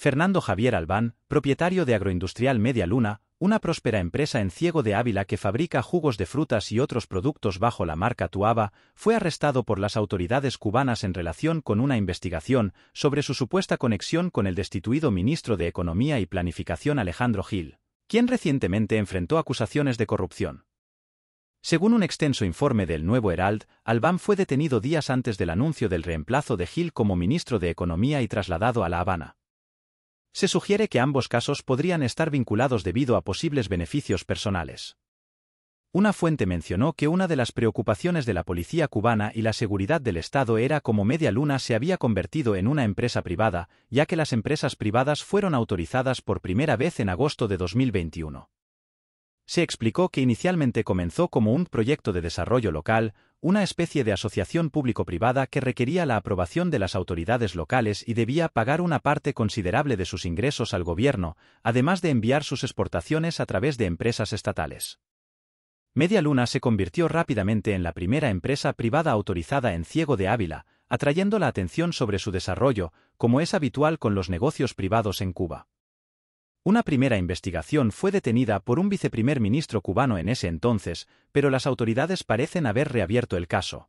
Fernando Javier Albán, propietario de Agroindustrial Media Luna, una próspera empresa en Ciego de Ávila que fabrica jugos de frutas y otros productos bajo la marca Tuaba, fue arrestado por las autoridades cubanas en relación con una investigación sobre su supuesta conexión con el destituido ministro de Economía y Planificación Alejandro Gil, quien recientemente enfrentó acusaciones de corrupción. Según un extenso informe del Nuevo Herald, Albán fue detenido días antes del anuncio del reemplazo de Gil como ministro de Economía y trasladado a La Habana. Se sugiere que ambos casos podrían estar vinculados debido a posibles beneficios personales. Una fuente mencionó que una de las preocupaciones de la policía cubana y la seguridad del Estado era cómo Media Luna se había convertido en una empresa privada, ya que las empresas privadas fueron autorizadas por primera vez en agosto de 2021 se explicó que inicialmente comenzó como un proyecto de desarrollo local, una especie de asociación público-privada que requería la aprobación de las autoridades locales y debía pagar una parte considerable de sus ingresos al gobierno, además de enviar sus exportaciones a través de empresas estatales. Media Luna se convirtió rápidamente en la primera empresa privada autorizada en Ciego de Ávila, atrayendo la atención sobre su desarrollo, como es habitual con los negocios privados en Cuba. Una primera investigación fue detenida por un viceprimer ministro cubano en ese entonces, pero las autoridades parecen haber reabierto el caso.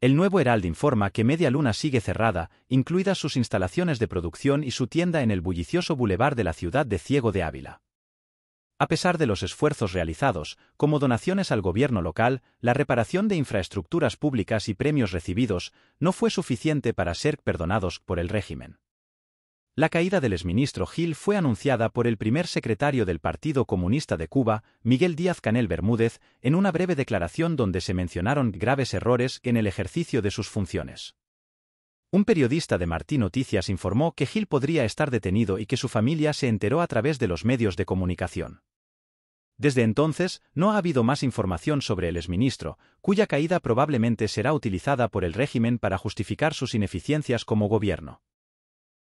El nuevo Herald informa que Media Luna sigue cerrada, incluidas sus instalaciones de producción y su tienda en el bullicioso bulevar de la ciudad de Ciego de Ávila. A pesar de los esfuerzos realizados, como donaciones al gobierno local, la reparación de infraestructuras públicas y premios recibidos, no fue suficiente para ser perdonados por el régimen. La caída del exministro Gil fue anunciada por el primer secretario del Partido Comunista de Cuba, Miguel Díaz Canel Bermúdez, en una breve declaración donde se mencionaron graves errores en el ejercicio de sus funciones. Un periodista de Martí Noticias informó que Gil podría estar detenido y que su familia se enteró a través de los medios de comunicación. Desde entonces, no ha habido más información sobre el exministro, cuya caída probablemente será utilizada por el régimen para justificar sus ineficiencias como gobierno.